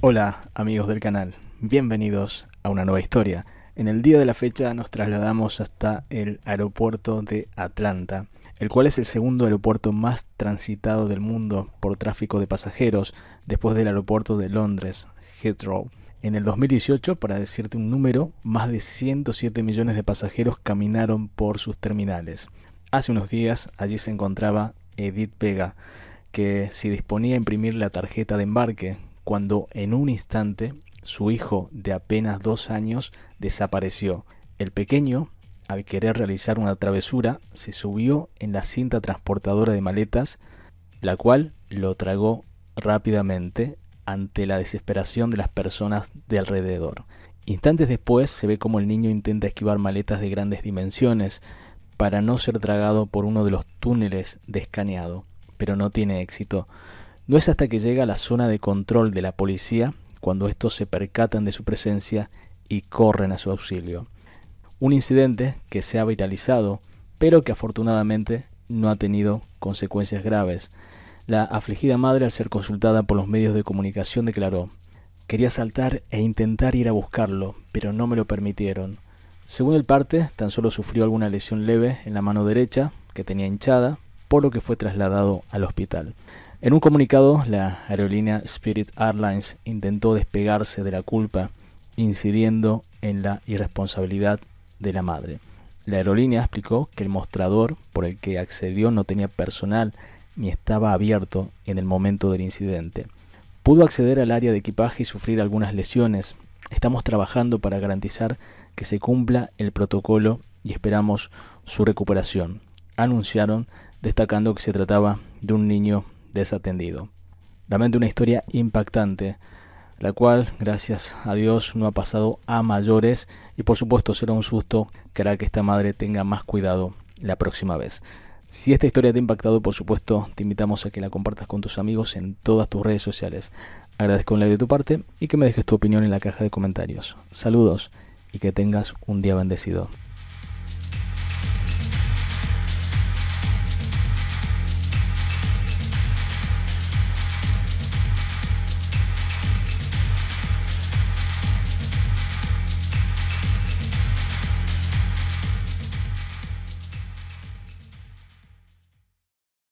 Hola amigos del canal, bienvenidos a una nueva historia. En el día de la fecha nos trasladamos hasta el aeropuerto de Atlanta, el cual es el segundo aeropuerto más transitado del mundo por tráfico de pasajeros después del aeropuerto de Londres, Heathrow. En el 2018, para decirte un número, más de 107 millones de pasajeros caminaron por sus terminales. Hace unos días allí se encontraba Edith Vega, que se disponía a imprimir la tarjeta de embarque cuando en un instante su hijo de apenas dos años desapareció. El pequeño, al querer realizar una travesura, se subió en la cinta transportadora de maletas, la cual lo tragó rápidamente ante la desesperación de las personas de alrededor. Instantes después se ve como el niño intenta esquivar maletas de grandes dimensiones para no ser tragado por uno de los túneles de escaneado, pero no tiene éxito. No es hasta que llega a la zona de control de la policía cuando estos se percatan de su presencia y corren a su auxilio. Un incidente que se ha vitalizado, pero que afortunadamente no ha tenido consecuencias graves. La afligida madre, al ser consultada por los medios de comunicación, declaró, Quería saltar e intentar ir a buscarlo, pero no me lo permitieron. Según el parte, tan solo sufrió alguna lesión leve en la mano derecha, que tenía hinchada, por lo que fue trasladado al hospital. En un comunicado, la aerolínea Spirit Airlines intentó despegarse de la culpa, incidiendo en la irresponsabilidad de la madre. La aerolínea explicó que el mostrador por el que accedió no tenía personal ni estaba abierto en el momento del incidente. Pudo acceder al área de equipaje y sufrir algunas lesiones. Estamos trabajando para garantizar que se cumpla el protocolo y esperamos su recuperación. Anunciaron destacando que se trataba de un niño desatendido. Realmente una historia impactante, la cual, gracias a Dios, no ha pasado a mayores y por supuesto será un susto que hará que esta madre tenga más cuidado la próxima vez. Si esta historia te ha impactado, por supuesto, te invitamos a que la compartas con tus amigos en todas tus redes sociales. Agradezco un like de tu parte y que me dejes tu opinión en la caja de comentarios. Saludos y que tengas un día bendecido.